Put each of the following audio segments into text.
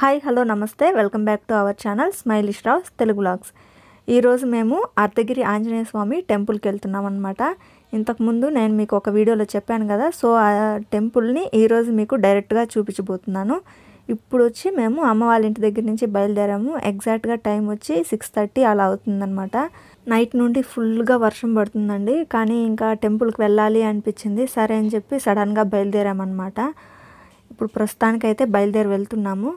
hi hello నమస్తే welcome back to our channel Smilish Rao Telugu vlogs ఈరోజు మేము అర్ధగిరి ఆంజనేయ స్వామి టెంపుల్కి వెళ్తున్నాం అనమాట ఇంతకుముందు నేను మీకు ఒక వీడియోలో చెప్పాను కదా సో ఆ టెంపుల్ని ఈరోజు మీకు డైరెక్ట్గా చూపించబోతున్నాను ఇప్పుడు వచ్చి మేము అమ్మ వాళ్ళ ఇంటి దగ్గర నుంచి బయలుదేరాము ఎగ్జాక్ట్గా టైం వచ్చి సిక్స్ థర్టీ అలా అవుతుందన్నమాట నైట్ నుండి ఫుల్గా వర్షం పడుతుందండి కానీ ఇంకా టెంపుల్కి వెళ్ళాలి అనిపించింది సరే అని చెప్పి సడన్గా బయలుదేరామన్నమాట ఇప్పుడు ప్రస్తుతానికైతే బయలుదేరి వెళ్తున్నాము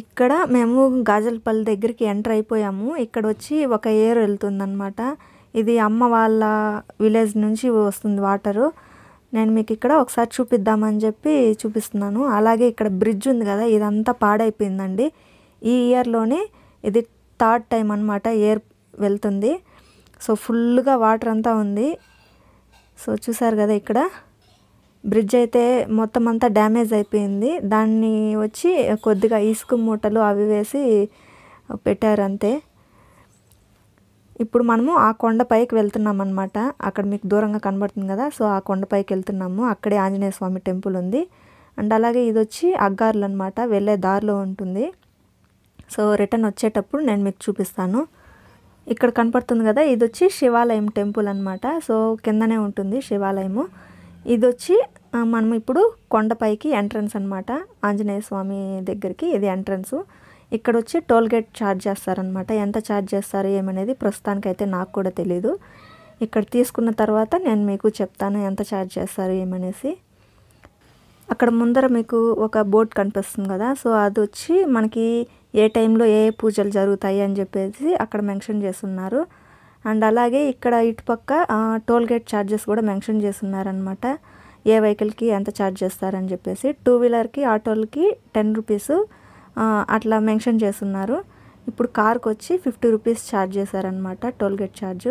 ఇక్కడ మేము గాజులపల్లి దగ్గరికి ఎంటర్ అయిపోయాము ఇక్కడ వచ్చి ఒక ఏర్ వెళ్తుందనమాట ఇది అమ్మ వాళ్ళ విలేజ్ నుంచి వస్తుంది వాటరు నేను మీకు ఇక్కడ ఒకసారి చూపిద్దామని చెప్పి చూపిస్తున్నాను అలాగే ఇక్కడ బ్రిడ్జ్ ఉంది కదా ఇదంతా పాడైపోయిందండి ఈ ఇయర్లోనే ఇది థర్డ్ టైం అనమాట ఏర్ వెళ్తుంది సో ఫుల్గా వాటర్ అంతా ఉంది సో చూసారు కదా ఇక్కడ బ్రిడ్జ్ అయితే మొత్తం అంతా డ్యామేజ్ అయిపోయింది దాన్ని వచ్చి కొద్దిగా ఇసుక మూటలు అవి వేసి పెట్టారు అంతే ఇప్పుడు మనము ఆ కొండపైకి వెళ్తున్నాం అనమాట అక్కడ మీకు దూరంగా కనబడుతుంది కదా సో ఆ కొండపైకి వెళ్తున్నాము అక్కడే ఆంజనేయ స్వామి టెంపుల్ ఉంది అండ్ అలాగే ఇది వచ్చి అగ్గారులు అనమాట వెళ్ళే దారిలో ఉంటుంది సో రిటర్న్ వచ్చేటప్పుడు నేను మీకు చూపిస్తాను ఇక్కడ కనపడుతుంది కదా ఇది వచ్చి శివాలయం టెంపుల్ అనమాట సో కిందనే ఉంటుంది శివాలయము ఇది వచ్చి మనం ఇప్పుడు కొండపైకి ఎంట్రన్స్ అనమాట ఆంజనేయ స్వామి దగ్గరికి ఇది ఎంట్రన్స్ ఇక్కడ వచ్చి టోల్ గేట్ ఛార్జ్ చేస్తారనమాట ఎంత ఛార్జ్ చేస్తారు ఏమనేది ప్రస్తుతానికైతే నాకు కూడా తెలీదు ఇక్కడ తీసుకున్న తర్వాత నేను మీకు చెప్తాను ఎంత ఛార్జ్ చేస్తారు ఏమనేసి అక్కడ ముందర మీకు ఒక బోర్డ్ కనిపిస్తుంది కదా సో అది వచ్చి మనకి ఏ టైంలో ఏ పూజలు జరుగుతాయి అని చెప్పేసి అక్కడ మెన్షన్ చేస్తున్నారు అండ్ అలాగే ఇక్కడ ఇటుపక్క టోల్గేట్ ఛార్జెస్ కూడా మెన్షన్ చేస్తున్నారనమాట ఏ వెహికల్కి ఎంత ఛార్జ్ చేస్తారని చెప్పేసి టూ వీలర్కి ఆటోలకి టెన్ రూపీస్ అట్లా మెన్షన్ చేస్తున్నారు ఇప్పుడు కార్కి వచ్చి ఫిఫ్టీ రూపీస్ ఛార్జ్ చేశారనమాట టోల్గేట్ ఛార్జ్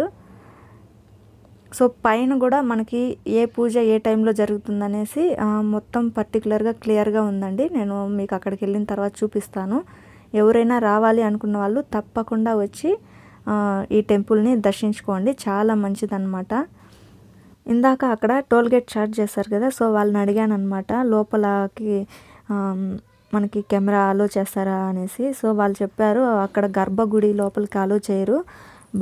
సో పైన కూడా మనకి ఏ పూజ ఏ టైంలో జరుగుతుందనేసి మొత్తం పర్టికులర్గా క్లియర్గా ఉందండి నేను మీకు అక్కడికి వెళ్ళిన తర్వాత చూపిస్తాను ఎవరైనా రావాలి అనుకున్న వాళ్ళు తప్పకుండా వచ్చి ఈ టెంపుల్ని దర్శించుకోండి చాలా మంచిదన్నమాట ఇందాక అక్కడ టోల్గేట్ చార్జ్ చేస్తారు కదా సో వాళ్ళని అడిగాను అనమాట లోపలకి మనకి కెమెరా అలో చేస్తారా అనేసి సో వాళ్ళు చెప్పారు అక్కడ గర్భగుడి లోపలికి అలో చేయరు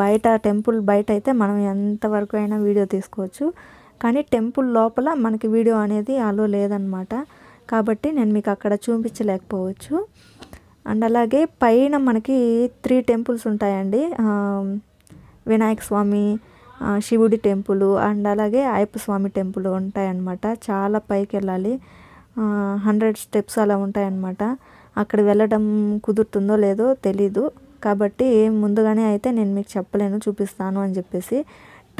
బయట టెంపుల్ బయట అయితే మనం ఎంతవరకు అయినా వీడియో తీసుకోవచ్చు కానీ టెంపుల్ లోపల మనకి వీడియో అనేది అలో లేదనమాట కాబట్టి నేను మీకు అక్కడ చూపించలేకపోవచ్చు అండ్ అలాగే పైన మనకి త్రీ టెంపుల్స్ ఉంటాయండి వినాయక స్వామి శివుడి టెంపుల్ అండ్ అలాగే అయ్యప్ప స్వామి టెంపుల్ ఉంటాయన్నమాట చాలా పైకి వెళ్ళాలి హండ్రెడ్ స్టెప్స్ అలా ఉంటాయన్నమాట అక్కడ వెళ్ళడం కుదురుతుందో లేదో తెలీదు కాబట్టి ముందుగానే అయితే నేను మీకు చెప్పలేను చూపిస్తాను అని చెప్పేసి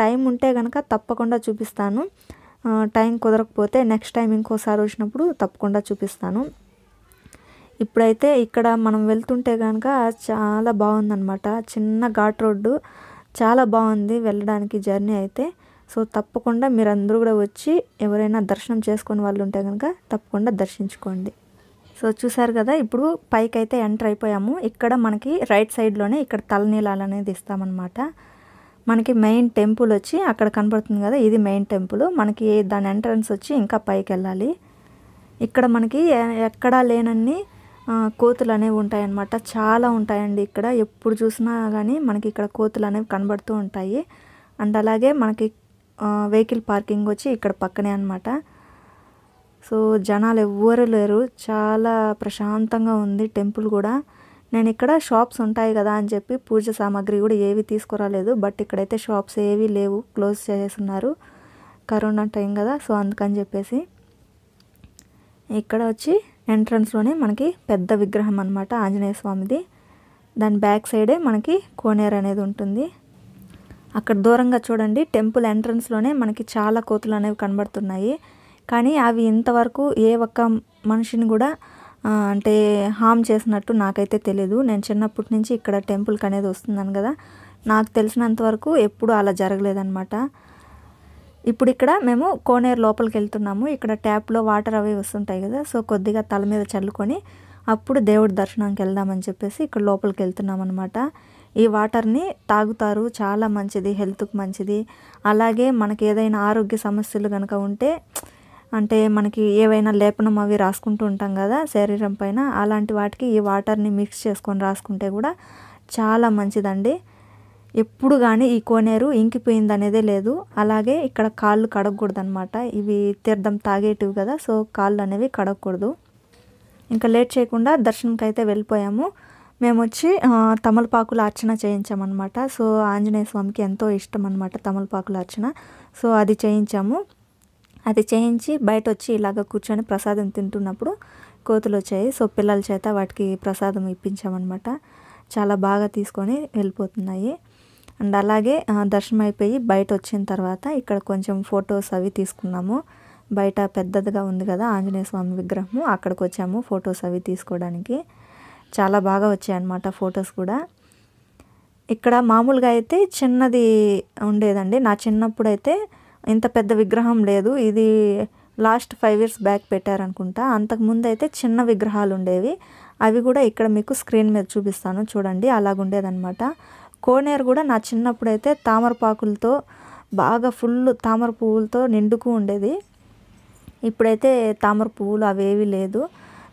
టైం ఉంటే కనుక తప్పకుండా చూపిస్తాను టైం కుదరకపోతే నెక్స్ట్ టైం ఇంకోసారి వచ్చినప్పుడు తప్పకుండా చూపిస్తాను ఇప్పుడైతే ఇక్కడ మనం వెళ్తుంటే కనుక చాలా బాగుందనమాట చిన్న ఘాట్ రోడ్డు చాలా బాగుంది వెళ్ళడానికి జర్నీ అయితే సో తప్పకుండా మీరు అందరూ కూడా వచ్చి ఎవరైనా దర్శనం చేసుకుని వాళ్ళు ఉంటే కనుక తప్పకుండా దర్శించుకోండి సో చూసారు కదా ఇప్పుడు పైకి అయితే ఎంటర్ అయిపోయాము ఇక్కడ మనకి రైట్ సైడ్లోనే ఇక్కడ తలనీలాలు అనేది ఇస్తామన్నమాట మనకి మెయిన్ టెంపుల్ వచ్చి అక్కడ కనబడుతుంది కదా ఇది మెయిన్ టెంపుల్ మనకి దాని ఎంట్రన్స్ వచ్చి ఇంకా పైకి వెళ్ళాలి ఇక్కడ మనకి ఎక్కడా లేనన్ని కోతులు అనేవి ఉంటాయన్నమాట చాలా ఉంటాయండి ఇక్కడ ఎప్పుడు చూసినా కానీ మనకి ఇక్కడ కోతులు అనేవి కనబడుతూ ఉంటాయి అండ్ అలాగే మనకి వెహికల్ పార్కింగ్ వచ్చి ఇక్కడ పక్కనే అనమాట సో జనాలు ఎవ్వరు లేరు చాలా ప్రశాంతంగా ఉంది టెంపుల్ కూడా నేను ఇక్కడ షాప్స్ ఉంటాయి కదా అని చెప్పి పూజ సామాగ్రి కూడా ఏవి తీసుకురాలేదు బట్ ఇక్కడైతే షాప్స్ ఏవీ లేవు క్లోజ్ చేస్తున్నారు కరోనా టైం కదా సో అందుకని చెప్పేసి ఇక్కడ వచ్చి ఎంట్రన్స్లోనే మనకి పెద్ద విగ్రహం అనమాట ఆంజనేయ స్వామిది దాని బ్యాక్ సైడే మనకి కోనేరు అనేది ఉంటుంది అక్కడ దూరంగా చూడండి టెంపుల్ ఎంట్రన్స్లోనే మనకి చాలా కోతులు అనేవి కనబడుతున్నాయి కానీ అవి ఇంతవరకు ఏ ఒక్క మనిషిని కూడా అంటే హామ్ చేసినట్టు నాకైతే తెలియదు నేను చిన్నప్పటి నుంచి ఇక్కడ టెంపుల్కి అనేది వస్తుందని కదా నాకు తెలిసినంత వరకు ఎప్పుడూ అలా జరగలేదన్నమాట ఇప్పుడు ఇక్కడ మేము కోనేరు లోపలికి వెళ్తున్నాము ఇక్కడ ట్యాప్లో వాటర్ అవి వస్తుంటాయి కదా సో కొద్దిగా తల మీద చల్లుకొని అప్పుడు దేవుడి దర్శనానికి వెళ్దామని చెప్పేసి ఇక్కడ లోపలికి వెళ్తున్నాం అనమాట ఈ వాటర్ని తాగుతారు చాలా మంచిది హెల్త్కి మంచిది అలాగే మనకి ఏదైనా ఆరోగ్య సమస్యలు కనుక ఉంటే అంటే మనకి ఏవైనా లేపనం అవి రాసుకుంటూ ఉంటాం కదా శరీరం పైన అలాంటి వాటికి ఈ వాటర్ని మిక్స్ చేసుకొని రాసుకుంటే కూడా చాలా మంచిదండి ఎప్పుడు కానీ ఈ కోనేరు ఇంకిపోయింది అనేదే లేదు అలాగే ఇక్కడ కాళ్ళు కడగకూడదు అనమాట ఇవి తీర్థం తాగేటివి కదా సో కాళ్ళు అనేవి కడగకూడదు ఇంకా లేట్ చేయకుండా దర్శనంకి అయితే వెళ్ళిపోయాము మేము వచ్చి తమలపాకుల అర్చన చేయించామన్నమాట సో ఆంజనేయ స్వామికి ఎంతో ఇష్టం అనమాట తమలపాకుల అర్చన సో అది చేయించాము అది చేయించి బయట వచ్చి ఇలాగ కూర్చొని ప్రసాదం తింటున్నప్పుడు కోతులు వచ్చాయి సో పిల్లల చేత వాటికి ప్రసాదం ఇప్పించామన్నమాట చాలా బాగా తీసుకొని వెళ్ళిపోతున్నాయి అండ్ అలాగే దర్శనం అయిపోయి బయట వచ్చిన తర్వాత ఇక్కడ కొంచెం ఫొటోస్ అవి తీసుకున్నాము బయట పెద్దదిగా ఉంది కదా ఆంజనేయ స్వామి విగ్రహము అక్కడికి వచ్చాము ఫొటోస్ అవి తీసుకోవడానికి చాలా బాగా వచ్చాయన్నమాట ఫొటోస్ కూడా ఇక్కడ మామూలుగా అయితే చిన్నది ఉండేదండి నా చిన్నప్పుడు అయితే ఇంత పెద్ద విగ్రహం లేదు ఇది లాస్ట్ ఫైవ్ ఇయర్స్ బ్యాక్ పెట్టారనుకుంటా అంతకుముందు అయితే చిన్న విగ్రహాలు ఉండేవి అవి కూడా ఇక్కడ మీకు స్క్రీన్ మీద చూపిస్తాను చూడండి అలాగుండేదనమాట కోనేరు కూడా నా చిన్నప్పుడైతే తామరపాకులతో బాగా ఫుల్ తామర పువ్వులతో నిండుకు ఉండేది ఇప్పుడైతే తామర పువ్వులు అవేవి లేదు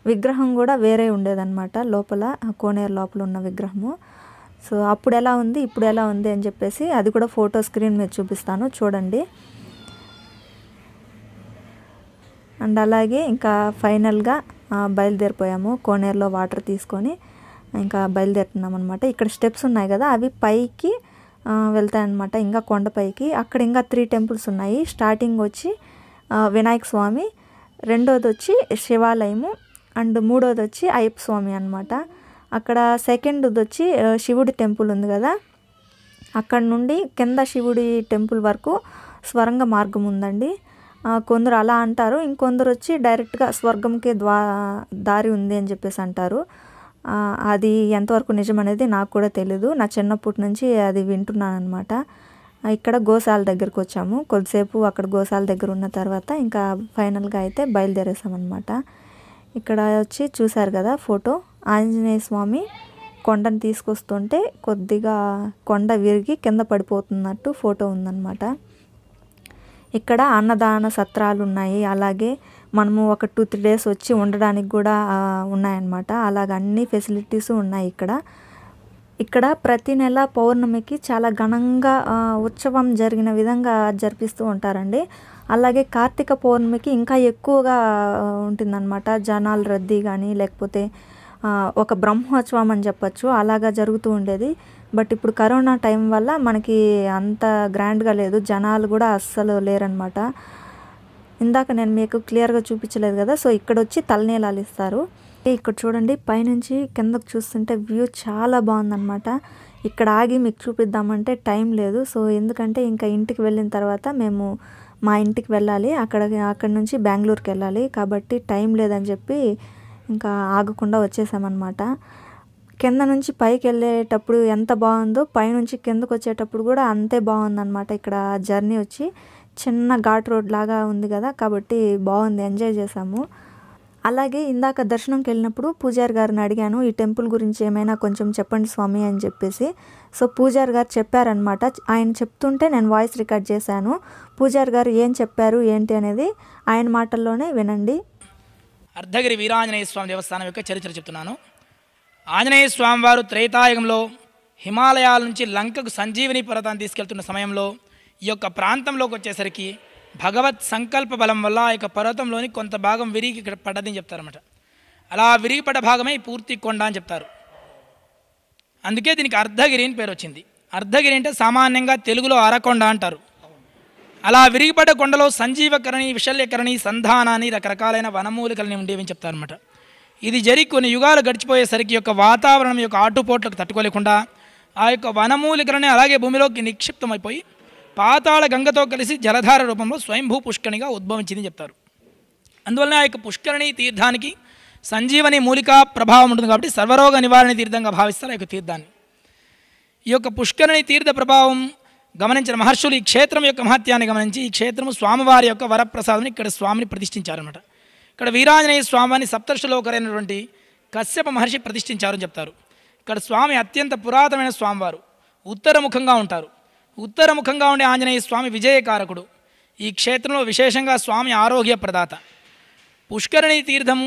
విగ్రహం కూడా వేరే ఉండేదన్నమాట లోపల కోనేరు లోపల ఉన్న విగ్రహము సో అప్పుడు ఎలా ఉంది ఇప్పుడు ఎలా ఉంది అని చెప్పేసి అది కూడా ఫోటో స్క్రీన్ మీద చూపిస్తాను చూడండి అండ్ అలాగే ఇంకా ఫైనల్గా బయలుదేరిపోయాము కోనేరులో వాటర్ తీసుకొని ఇంకా బయలుదేరుతున్నాం అనమాట ఇక్కడ స్టెప్స్ ఉన్నాయి కదా అవి పైకి వెళ్తాయన్నమాట ఇంకా కొండపైకి అక్కడ ఇంకా త్రీ టెంపుల్స్ ఉన్నాయి స్టార్టింగ్ వచ్చి వినాయక స్వామి రెండోది వచ్చి శివాలయము అండ్ మూడోది వచ్చి అయ్యప్ప స్వామి అనమాట అక్కడ సెకండ్ది వచ్చి శివుడి టెంపుల్ ఉంది కదా అక్కడ నుండి కింద శివుడి టెంపుల్ వరకు స్వరంగ మార్గం ఉందండి కొందరు అలా అంటారు ఇంకొందరు వచ్చి డైరెక్ట్గా స్వర్గంకే ద్వా దారి ఉంది అని చెప్పేసి అంటారు అది ఎంతవరకు నిజం అనేది నాకు కూడా తెలీదు నా చిన్నప్పటి నుంచి అది వింటున్నాను అనమాట ఇక్కడ గోశాల దగ్గరకు వచ్చాము కొద్దిసేపు అక్కడ గోశాల దగ్గర ఉన్న తర్వాత ఇంకా ఫైనల్గా అయితే బయలుదేరేసామన్నమాట ఇక్కడ వచ్చి చూశారు కదా ఫోటో ఆంజనేయ స్వామి కొండను తీసుకొస్తుంటే కొద్దిగా కొండ విరిగి కింద పడిపోతున్నట్టు ఫోటో ఉందన్నమాట ఇక్కడ అన్నదాన సత్రాలు ఉన్నాయి అలాగే మనము ఒక టూ త్రీ డేస్ వచ్చి ఉండడానికి కూడా ఉన్నాయన్నమాట అలాగ అన్ని ఫెసిలిటీస్ ఉన్నాయి ఇక్కడ ఇక్కడ ప్రతి నెల పౌర్ణమికి చాలా ఘనంగా ఉత్సవం జరిగిన విధంగా జరిపిస్తూ ఉంటారండి అలాగే కార్తీక పౌర్ణమికి ఇంకా ఎక్కువగా ఉంటుందన్నమాట జనాల రద్దీ కానీ లేకపోతే ఒక బ్రహ్మోత్సవం అని చెప్పచ్చు అలాగా జరుగుతూ ఉండేది బట్ ఇప్పుడు కరోనా టైం వల్ల మనకి అంత గ్రాండ్గా లేదు జనాలు కూడా అస్సలు లేరనమాట ఇందాక నేను మీకు క్లియర్గా చూపించలేదు కదా సో ఇక్కడ వచ్చి తలనీలాలు ఇస్తారు ఇక్కడ చూడండి పైనుంచి కిందకు చూస్తుంటే వ్యూ చాలా బాగుందన్నమాట ఇక్కడ ఆగి మీకు చూపిద్దామంటే టైం లేదు సో ఎందుకంటే ఇంకా ఇంటికి వెళ్ళిన తర్వాత మేము మా ఇంటికి వెళ్ళాలి అక్కడ అక్కడ నుంచి బెంగళూరుకి వెళ్ళాలి కాబట్టి టైం లేదని చెప్పి ఇంకా ఆగకుండా వచ్చేసామన్నమాట కింద నుంచి పైకి వెళ్ళేటప్పుడు ఎంత బాగుందో పైనుంచి కిందకు వచ్చేటప్పుడు కూడా అంతే బాగుందన్నమాట ఇక్కడ జర్నీ వచ్చి చిన్న ఘాట్ రోడ్ లాగా ఉంది కదా కాబట్టి బాగుంది ఎంజాయ్ చేశాము అలాగే ఇందాక దర్శనంకి వెళ్ళినప్పుడు పూజారి గారిని అడిగాను ఈ టెంపుల్ గురించి ఏమైనా కొంచెం చెప్పండి స్వామి అని చెప్పేసి సో పూజారి గారు చెప్పారనమాట ఆయన చెప్తుంటే నేను వాయిస్ రికార్డ్ చేశాను పూజారి గారు ఏం చెప్పారు ఏంటి అనేది ఆయన మాటల్లోనే వినండి అర్ధగిరి వీరాంజనేయ స్వామి దేవస్థానం యొక్క చరిత్ర చెప్తున్నాను ఆంజనేయ స్వామివారు త్రేతాయుగంలో హిమాలయాల నుంచి లంకకు సంజీవిని పర్వతాన్ని తీసుకెళ్తున్న సమయంలో ఈ యొక్క ప్రాంతంలోకి వచ్చేసరికి భగవత్ సంకల్ప బలం వల్ల ఆ యొక్క పర్వతంలోని కొంత భాగం విరిగి ఇక్కడ పడ్డదని చెప్తారన్నమాట అలా విరిగిపడ్డ భాగమే పూర్తి కొండ అని చెప్తారు అందుకే దీనికి అర్ధగిరి అని పేరు వచ్చింది అర్ధగిరి అంటే సామాన్యంగా తెలుగులో అరకొండ అంటారు అలా విరిగిపడ్డ కొండలో సంజీవకరణి విశల్యకరణి సంధానాన్ని రకరకాలైన వనమూలికలని ఉండేవి చెప్తారన్నమాట ఇది జరిగి కొన్ని యుగాలు గడిచిపోయేసరికి యొక్క వాతావరణం యొక్క ఆటుపోట్లకు తట్టుకోలేకుండా ఆ యొక్క వనమూలికలనే అలాగే భూమిలోకి నిక్షిప్తమైపోయి పాతాళ గంగతో కలిసి జలధార రూపంలో స్వయంభూ పుష్కరిణిగా ఉద్భవించింది చెప్తారు అందువలన ఆ యొక్క పుష్కరిణి తీర్థానికి సంజీవని మూలికా ప్రభావం ఉంటుంది కాబట్టి సర్వరోగ నివారణ తీర్థంగా భావిస్తారు ఆ యొక్క తీర్థాన్ని ఈ యొక్క పుష్కరిణి తీర్థ ప్రభావం గమనించిన మహర్షులు ఈ క్షేత్రం యొక్క మహత్యాన్ని గమనించి ఈ క్షేత్రము స్వామివారి యొక్క వరప్రసాదం ఇక్కడ స్వామిని ప్రతిష్ఠించారనమాట ఇక్కడ వీరాంజనేయ స్వామిని సప్తర్షులోకరైనటువంటి కశ్యప మహర్షి ప్రతిష్ఠించారని చెప్తారు ఇక్కడ స్వామి అత్యంత పురాతనమైన స్వామివారు ఉత్తరముఖంగా ఉంటారు ఉత్తరముఖంగా ఉండే ఆంజనేయ స్వామి విజయకారకుడు ఈ క్షేత్రంలో విశేషంగా స్వామి ఆరోగ్య ప్రదాత పుష్కరిణి తీర్థం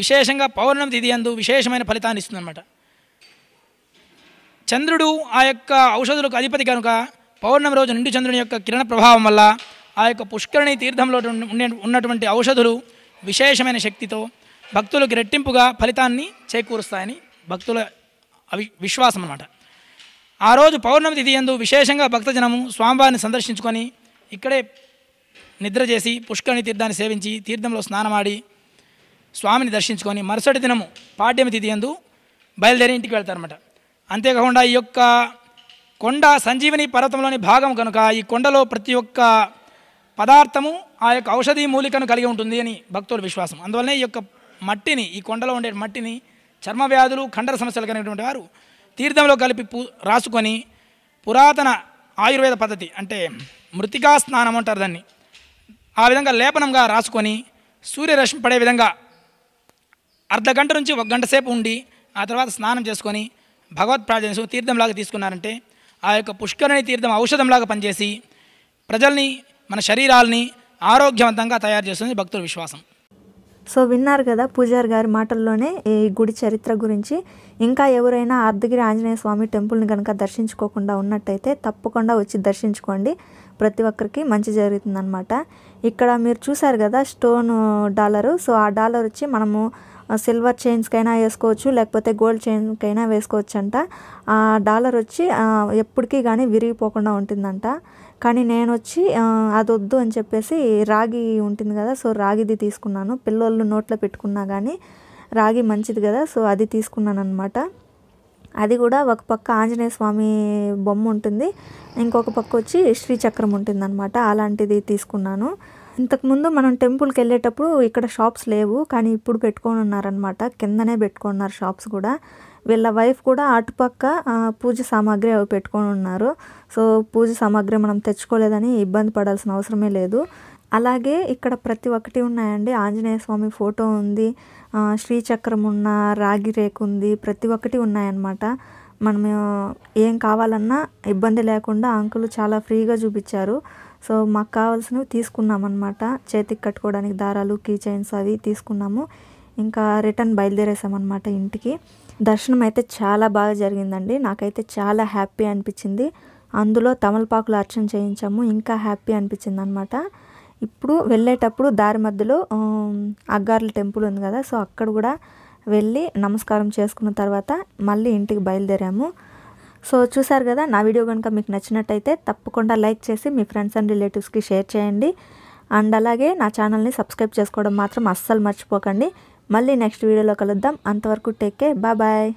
విశేషంగా పౌర్ణమి తిథి అందు విశేషమైన ఫలితాన్ని ఇస్తుందన్నమాట చంద్రుడు ఆ యొక్క ఔషధులకు అధిపతి కనుక పౌర్ణమి రోజు నిండు చంద్రుని యొక్క కిరణ ప్రభావం వల్ల ఆ యొక్క పుష్కరిణి తీర్థంలో ఉండే ఉన్నటువంటి ఔషధులు విశేషమైన శక్తితో భక్తులకు రెట్టింపుగా ఫలితాన్ని చేకూరుస్తాయని భక్తుల అవి విశ్వాసం అన్నమాట ఆ రోజు పౌర్ణమి తిథి ఎందు విశేషంగా భక్తజనము స్వామివారిని సందర్శించుకొని ఇక్కడే నిద్ర చేసి పుష్కరిణి తీర్థాన్ని సేవించి తీర్థంలో స్నానమాడి స్వామిని దర్శించుకొని మరుసటి దినము పాడ్యమి తిథి ఎందు బయలుదేరి ఇంటికి వెళ్తారన్నమాట అంతేకాకుండా ఈ యొక్క కొండ సంజీవిని పర్వతంలోని భాగం కనుక ఈ కొండలో ప్రతి ఒక్క పదార్థము ఆ యొక్క ఔషధీ మూలికను కలిగి ఉంటుంది అని భక్తుల విశ్వాసం అందువల్లనే ఈ యొక్క మట్టిని ఈ కొండలో ఉండే మట్టిని చర్మ వ్యాధులు కండర సమస్యలు కలిగినటువంటి వారు తీర్థంలో కలిపి పూ రాసుకొని పురాతన ఆయుర్వేద పద్ధతి అంటే మృతికా స్నానం అంటారు దాన్ని ఆ విధంగా లేపనంగా రాసుకొని సూర్యరశ్మి పడే విధంగా అర్ధ గంట నుంచి ఒక గంట సేపు ఉండి ఆ తర్వాత స్నానం చేసుకొని భగవత్ ప్రార్థన తీర్థంలాగా తీసుకున్నారంటే ఆ యొక్క పుష్కరణి తీర్థం ఔషధంలాగా పనిచేసి ప్రజల్ని మన శరీరాల్ని ఆరోగ్యవంతంగా తయారు చేస్తుంది భక్తుల విశ్వాసం సో విన్నారు కదా పూజారి గారి మాటల్లోనే ఈ గుడి చరిత్ర గురించి ఇంకా ఎవరైనా అర్ధగిరి ఆంజనేయ స్వామి టెంపుల్ని కనుక దర్శించుకోకుండా ఉన్నట్టయితే తప్పకుండా వచ్చి దర్శించుకోండి ప్రతి ఒక్కరికి మంచి జరుగుతుందనమాట ఇక్కడ మీరు చూసారు కదా స్టోన్ డాలరు సో ఆ డాలర్ వచ్చి మనము సిల్వర్ చైన్స్కైనా వేసుకోవచ్చు లేకపోతే గోల్డ్ చైన్కైనా వేసుకోవచ్చు అంట ఆ డాలర్ వచ్చి ఎప్పటికీ కానీ విరిగిపోకుండా ఉంటుందంట కానీ నేను వచ్చి అది వద్దు అని చెప్పేసి రాగి ఉంటుంది కదా సో రాగిది తీసుకున్నాను పిల్లోళ్ళు నోట్లో పెట్టుకున్నా కానీ రాగి మంచిది కదా సో అది తీసుకున్నాను అనమాట అది కూడా ఒక పక్క ఆంజనేయ స్వామి బొమ్మ ఉంటుంది ఇంకొక పక్క వచ్చి శ్రీచక్రం అనమాట అలాంటిది తీసుకున్నాను ఇంతకుముందు మనం టెంపుల్కి వెళ్ళేటప్పుడు ఇక్కడ షాప్స్ లేవు కానీ ఇప్పుడు పెట్టుకొని ఉన్నారనమాట కిందనే పెట్టుకున్నారు షాప్స్ కూడా వీళ్ళ వైఫ్ కూడా అటుపక్క పూజ సామాగ్రి అవి పెట్టుకొని ఉన్నారు సో పూజ సామాగ్రి మనం తెచ్చుకోలేదని ఇబ్బంది పడాల్సిన అవసరమే లేదు అలాగే ఇక్కడ ప్రతి ఒక్కటి ఉన్నాయండి ఆంజనేయ స్వామి ఫోటో ఉంది శ్రీచక్రం ఉన్న రాగి రేకు ఉంది ప్రతి ఒక్కటి ఉన్నాయన్నమాట మనం ఏం కావాలన్నా ఇబ్బంది లేకుండా అంకులు చాలా ఫ్రీగా చూపించారు సో మాకు కావాల్సినవి తీసుకున్నామన్నమాట చేతికి కట్టుకోవడానికి దారాలు కీ చైన్స్ అవి తీసుకున్నాము ఇంకా రిటర్న్ బయలుదేరేసామన్నమాట ఇంటికి దర్శనం అయితే చాలా బాగా జరిగిందండి నాకైతే చాలా హ్యాపీ అనిపించింది అందులో తమలపాకులు అర్చన చేయించాము ఇంకా హ్యాపీ అనిపించింది అనమాట ఇప్పుడు వెళ్ళేటప్పుడు దారి మధ్యలో అగ్గార్ల టెంపుల్ ఉంది కదా సో అక్కడ కూడా వెళ్ళి నమస్కారం చేసుకున్న తర్వాత మళ్ళీ ఇంటికి బయలుదేరాము సో చూసారు కదా నా వీడియో కనుక మీకు నచ్చినట్టయితే తప్పకుండా లైక్ చేసి మీ ఫ్రెండ్స్ అండ్ రిలేటివ్స్కి షేర్ చేయండి అండ్ అలాగే నా ఛానల్ని సబ్స్క్రైబ్ చేసుకోవడం మాత్రం అస్సలు మర్చిపోకండి మళ్ళీ నెక్స్ట్ వీడియోలో కలుద్దాం అంతవరకు టేక్ కే బాయ్